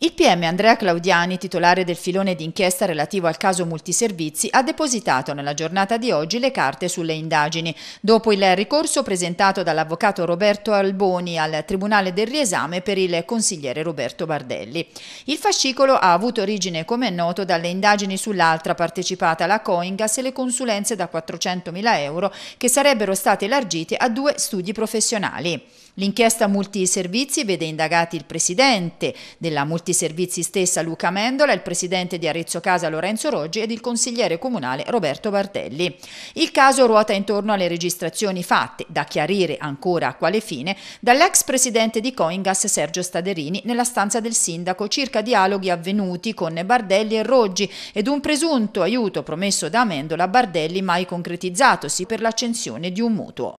Il PM Andrea Claudiani, titolare del filone d'inchiesta relativo al caso multiservizi, ha depositato nella giornata di oggi le carte sulle indagini. Dopo il ricorso presentato dall'avvocato Roberto Alboni al Tribunale del Riesame per il consigliere Roberto Bardelli. Il fascicolo ha avuto origine, come è noto, dalle indagini sull'altra partecipata alla Coingas e le consulenze da 400.000 euro che sarebbero state elargite a due studi professionali. L'inchiesta multiservizi vede indagati il presidente della multiservizi ti servizi stessa Luca Mendola, il presidente di Arezzo Casa Lorenzo Roggi ed il consigliere comunale Roberto Bartelli. Il caso ruota intorno alle registrazioni fatte, da chiarire ancora a quale fine, dall'ex presidente di Coingas Sergio Staderini nella stanza del sindaco circa dialoghi avvenuti con Bardelli e Roggi ed un presunto aiuto promesso da Mendola a Bardelli mai concretizzatosi per l'accensione di un mutuo.